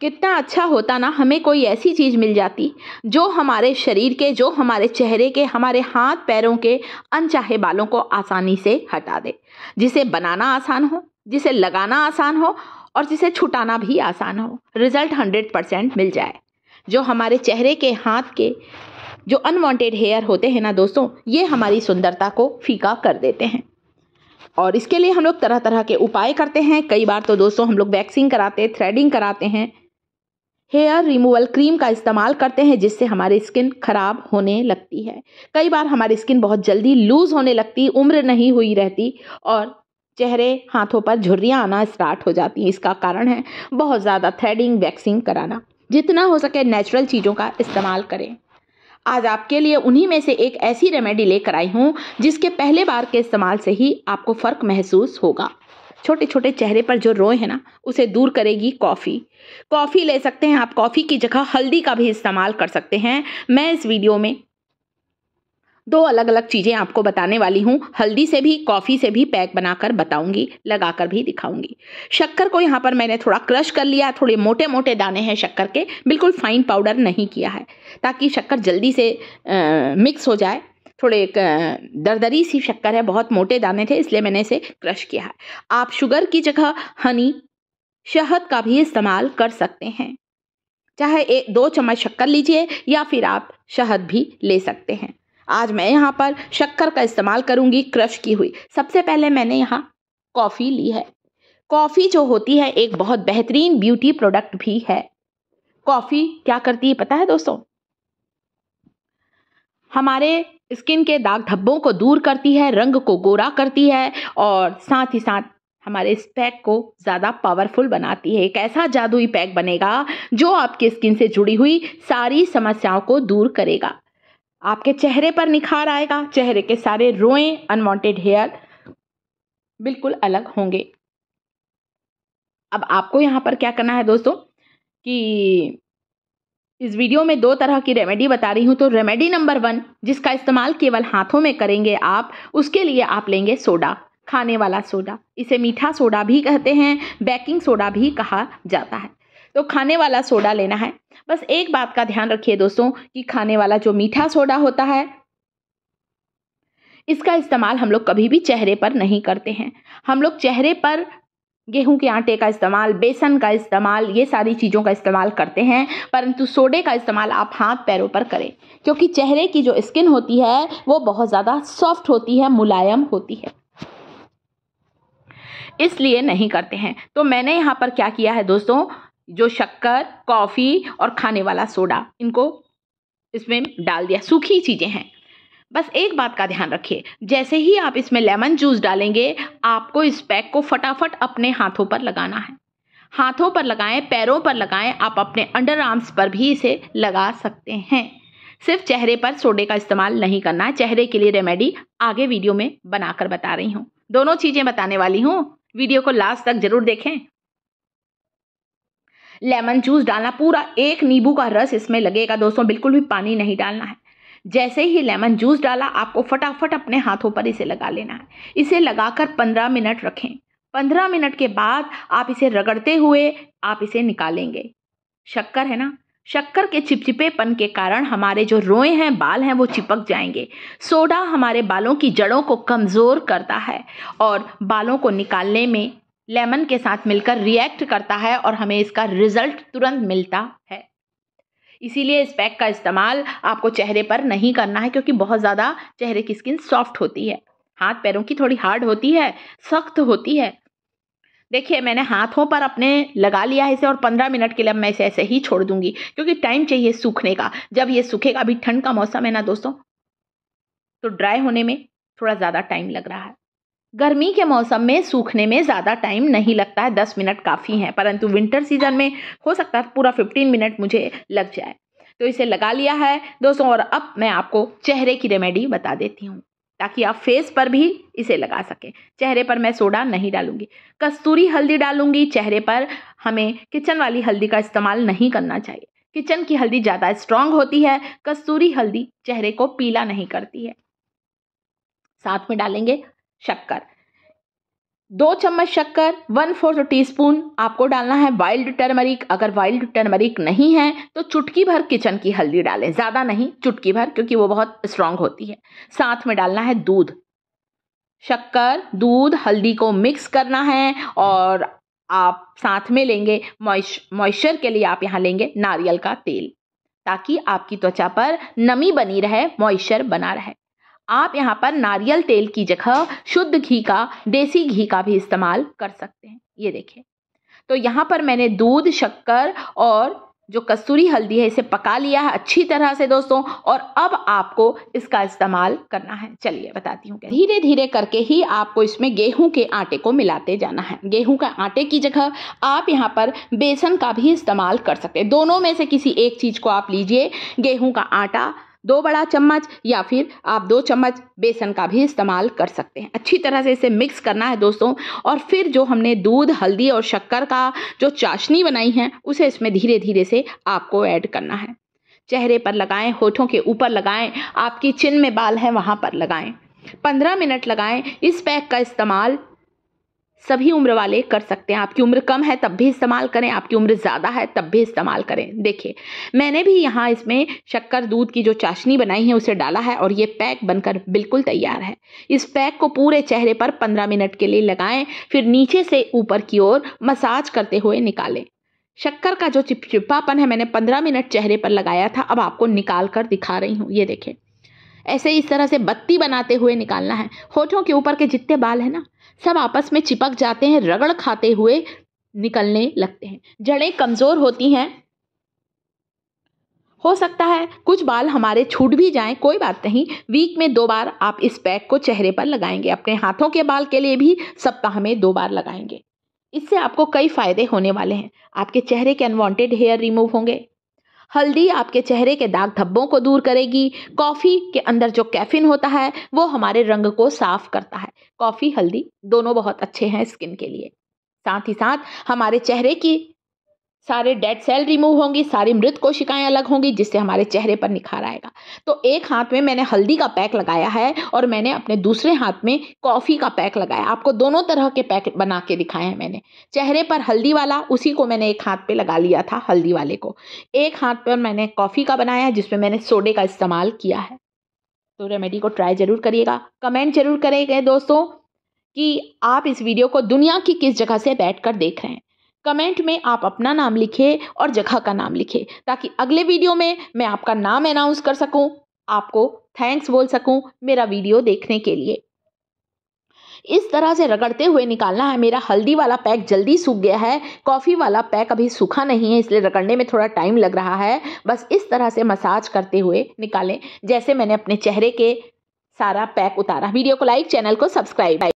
कितना अच्छा होता ना हमें कोई ऐसी चीज़ मिल जाती जो हमारे शरीर के जो हमारे चेहरे के हमारे हाथ पैरों के अनचाहे बालों को आसानी से हटा दे जिसे बनाना आसान हो जिसे लगाना आसान हो और जिसे छुटाना भी आसान हो रिजल्ट हंड्रेड परसेंट मिल जाए जो हमारे चेहरे के हाथ के जो अनवांटेड हेयर होते हैं ना दोस्तों ये हमारी सुंदरता को फीका कर देते हैं और इसके लिए हम लोग तरह तरह के उपाय करते हैं कई बार तो दोस्तों हम लोग वैक्सिंग कराते थ्रेडिंग कराते हैं हेयर रिमूवल क्रीम का इस्तेमाल करते हैं जिससे हमारी स्किन खराब होने लगती है कई बार हमारी स्किन बहुत जल्दी लूज़ होने लगती उम्र नहीं हुई रहती और चेहरे हाथों पर झुर्रियाँ आना स्टार्ट हो जाती हैं इसका कारण है बहुत ज़्यादा थ्रेडिंग वैक्सिंग कराना जितना हो सके नेचुरल चीज़ों का इस्तेमाल करें आज आपके लिए उन्हीं में से एक ऐसी रेमेडी लेकर आई हूँ जिसके पहले बार के इस्तेमाल से ही आपको फ़र्क महसूस होगा छोटे छोटे चेहरे पर जो रोए हैं ना उसे दूर करेगी कॉफ़ी कॉफ़ी ले सकते हैं आप कॉफ़ी की जगह हल्दी का भी इस्तेमाल कर सकते हैं मैं इस वीडियो में दो अलग अलग चीज़ें आपको बताने वाली हूँ हल्दी से भी कॉफ़ी से भी पैक बनाकर बताऊंगी लगाकर भी दिखाऊंगी शक्कर को यहाँ पर मैंने थोड़ा क्रश कर लिया थोड़े मोटे मोटे दाने हैं शक्कर के बिल्कुल फाइन पाउडर नहीं किया है ताकि शक्कर जल्दी से आ, मिक्स हो जाए थोड़े दरदरी सी शक्कर है बहुत मोटे दाने थे इसलिए मैंने इसे क्रश किया है आप शुगर की जगह हनी शहद का भी इस्तेमाल कर सकते हैं चाहे एक दो चम्मच शक्कर लीजिए या फिर आप शहद भी ले सकते हैं आज मैं यहाँ पर शक्कर का इस्तेमाल करूँगी क्रश की हुई सबसे पहले मैंने यहाँ कॉफ़ी ली है कॉफ़ी जो होती है एक बहुत बेहतरीन ब्यूटी प्रोडक्ट भी है कॉफ़ी क्या करती है पता है दोस्तों हमारे स्किन के दाग धब्बों को दूर करती है रंग को गोरा करती है और साथ ही साथ हमारे इस पैक को ज़्यादा पावरफुल बनाती है एक ऐसा जादुई पैक बनेगा जो आपकी स्किन से जुड़ी हुई सारी समस्याओं को दूर करेगा आपके चेहरे पर निखार आएगा चेहरे के सारे रोए अनवांटेड हेयर बिल्कुल अलग होंगे अब आपको यहाँ पर क्या करना है दोस्तों कि इस वीडियो में दो तरह की रेमेडी बता रही हूँ तो रेमेडी नंबर वन जिसका इस्तेमाल केवल हाथों में करेंगे आप उसके लिए आप लेंगे सोडा खाने वाला सोडा इसे मीठा सोडा भी कहते हैं बेकिंग सोडा भी कहा जाता है तो खाने वाला सोडा लेना है बस एक बात का ध्यान रखिए दोस्तों कि खाने वाला जो मीठा सोडा होता है इसका इस्तेमाल हम लोग कभी भी चेहरे पर नहीं करते हैं हम लोग चेहरे पर गेहूं के आटे का इस्तेमाल बेसन का इस्तेमाल ये सारी चीज़ों का इस्तेमाल करते हैं परंतु सोडे का इस्तेमाल आप हाथ पैरों पर करें क्योंकि चेहरे की जो स्किन होती है वो बहुत ज़्यादा सॉफ्ट होती है मुलायम होती है इसलिए नहीं करते हैं तो मैंने यहाँ पर क्या किया है दोस्तों जो शक्कर कॉफ़ी और खाने वाला सोडा इनको इसमें डाल दिया सूखी चीज़ें हैं बस एक बात का ध्यान रखिए जैसे ही आप इसमें लेमन जूस डालेंगे आपको इस पैक को फटाफट अपने हाथों पर लगाना है हाथों पर लगाएं पैरों पर लगाएं आप अपने अंडर आर्म्स पर भी इसे लगा सकते हैं सिर्फ चेहरे पर सोडे का इस्तेमाल नहीं करना है चेहरे के लिए रेमेडी आगे वीडियो में बनाकर बता रही हूँ दोनों चीज़ें बताने वाली हूँ वीडियो को लास्ट तक जरूर देखें लेमन जूस डालना पूरा एक नींबू का रस इसमें लगेगा दोस्तों बिल्कुल भी पानी नहीं डालना है जैसे ही लेमन जूस डाला आपको फटाफट अपने हाथों पर इसे लगा लेना है इसे लगाकर पंद्रह मिनट रखें पंद्रह मिनट के बाद आप इसे रगड़ते हुए आप इसे निकालेंगे शक्कर है ना शक्कर के चिपचिपेपन के कारण हमारे जो रोए हैं बाल हैं वो चिपक जाएंगे सोडा हमारे बालों की जड़ों को कमज़ोर करता है और बालों को निकालने में लेमन के साथ मिलकर रिएक्ट करता है और हमें इसका रिजल्ट तुरंत मिलता है इसीलिए इस पैक का इस्तेमाल आपको चेहरे पर नहीं करना है क्योंकि बहुत ज़्यादा चेहरे की स्किन सॉफ्ट होती है हाथ पैरों की थोड़ी हार्ड होती है सख्त होती है देखिए मैंने हाथों पर अपने लगा लिया है इसे और पंद्रह मिनट के लिए मैं इसे ऐसे ही छोड़ दूंगी क्योंकि टाइम चाहिए सूखने का जब ये सूखेगा अभी ठंड का मौसम है ना दोस्तों तो ड्राई होने में थोड़ा ज़्यादा टाइम लग रहा है गर्मी के मौसम में सूखने में ज़्यादा टाइम नहीं लगता है दस मिनट काफ़ी हैं परंतु विंटर सीजन में हो सकता है पूरा फिफ्टीन मिनट मुझे लग जाए तो इसे लगा लिया है दोस्तों और अब मैं आपको चेहरे की रेमेडी बता देती हूँ ताकि आप फेस पर भी इसे लगा सकें चेहरे पर मैं सोडा नहीं डालूंगी कस्तूरी हल्दी डालूंगी चेहरे पर हमें किचन वाली हल्दी का इस्तेमाल नहीं करना चाहिए किचन की हल्दी ज़्यादा स्ट्रांग होती है कस्तूरी हल्दी चेहरे को पीला नहीं करती है साथ में डालेंगे शक्कर दो चम्मच शक्कर वन फोर्थ टी स्पून आपको डालना है वाइल्ड टर्मरिक अगर वाइल्ड टर्मरिक नहीं है तो चुटकी भर किचन की हल्दी डालें ज़्यादा नहीं चुटकी भर क्योंकि वो बहुत स्ट्रांग होती है साथ में डालना है दूध शक्कर दूध हल्दी को मिक्स करना है और आप साथ में लेंगे मॉइस्चर के लिए आप यहाँ लेंगे नारियल का तेल ताकि आपकी त्वचा पर नमी बनी रहे मॉइस्चर बना रहे आप यहाँ पर नारियल तेल की जगह शुद्ध घी का देसी घी का भी इस्तेमाल कर सकते हैं ये देखें तो यहाँ पर मैंने दूध शक्कर और जो कस्तूरी हल्दी है इसे पका लिया है अच्छी तरह से दोस्तों और अब आपको इसका इस्तेमाल करना है चलिए बताती हूँ धीरे धीरे करके ही आपको इसमें गेहूं के आटे को मिलाते जाना है गेहूं का आटे की जगह आप यहाँ पर बेसन का भी इस्तेमाल कर सकते हैं दोनों में से किसी एक चीज़ को आप लीजिए गेहूं का आटा दो बड़ा चम्मच या फिर आप दो चम्मच बेसन का भी इस्तेमाल कर सकते हैं अच्छी तरह से इसे मिक्स करना है दोस्तों और फिर जो हमने दूध हल्दी और शक्कर का जो चाशनी बनाई है उसे इसमें धीरे धीरे से आपको ऐड करना है चेहरे पर लगाएं होठों के ऊपर लगाएं आपकी चिन में बाल है वहाँ पर लगाएं पंद्रह मिनट लगाएं इस पैक का इस्तेमाल सभी उम्र वाले कर सकते हैं आपकी उम्र कम है तब भी इस्तेमाल करें आपकी उम्र ज़्यादा है तब भी इस्तेमाल करें देखिए मैंने भी यहाँ इसमें शक्कर दूध की जो चाशनी बनाई है उसे डाला है और ये पैक बनकर बिल्कुल तैयार है इस पैक को पूरे चेहरे पर पंद्रह मिनट के लिए लगाएं फिर नीचे से ऊपर की ओर मसाज करते हुए निकालें शक्कर का जो चिपचिपापन है मैंने पंद्रह मिनट चेहरे पर लगाया था अब आपको निकाल कर दिखा रही हूँ ये देखें ऐसे इस तरह से बत्ती बनाते हुए निकालना है होठों के ऊपर के जितने बाल हैं ना सब आपस में चिपक जाते हैं रगड़ खाते हुए निकलने लगते हैं जड़ें कमज़ोर होती हैं हो सकता है कुछ बाल हमारे छूट भी जाएं कोई बात नहीं वीक में दो बार आप इस पैक को चेहरे पर लगाएंगे अपने हाथों के बाल के लिए भी सप्ताह में दो बार लगाएंगे इससे आपको कई फायदे होने वाले हैं आपके चेहरे के अनवांटेड हेयर रिमूव होंगे हल्दी आपके चेहरे के दाग धब्बों को दूर करेगी कॉफ़ी के अंदर जो कैफिन होता है वो हमारे रंग को साफ करता है कॉफ़ी हल्दी दोनों बहुत अच्छे हैं स्किन के लिए साथ ही साथ हमारे चेहरे की सारे डेड सेल रिमूव होंगी सारी मृत कोशिकाएं अलग होंगी जिससे हमारे चेहरे पर निखार आएगा तो एक हाथ में मैंने हल्दी का पैक लगाया है और मैंने अपने दूसरे हाथ में कॉफ़ी का पैक लगाया आपको दोनों तरह के पैक बना के दिखाए हैं मैंने चेहरे पर हल्दी वाला उसी को मैंने एक हाथ पे लगा लिया था हल्दी वाले को एक हाथ पर मैंने कॉफ़ी का बनाया जिसमें मैंने सोडे का इस्तेमाल किया है तो रेमेडी को ट्राई ज़रूर करिएगा कमेंट जरूर करेंगे दोस्तों कि आप इस वीडियो को दुनिया की किस जगह से बैठ देख रहे हैं कमेंट में आप अपना नाम लिखे और जगह का नाम लिखे ताकि अगले वीडियो में मैं आपका नाम अनाउंस कर सकूं आपको थैंक्स बोल सकूं मेरा वीडियो देखने के लिए इस तरह से रगड़ते हुए निकालना है मेरा हल्दी वाला पैक जल्दी सूख गया है कॉफ़ी वाला पैक अभी सूखा नहीं है इसलिए रगड़ने में थोड़ा टाइम लग रहा है बस इस तरह से मसाज करते हुए निकालें जैसे मैंने अपने चेहरे के सारा पैक उतारा वीडियो को लाइक चैनल को सब्सक्राइब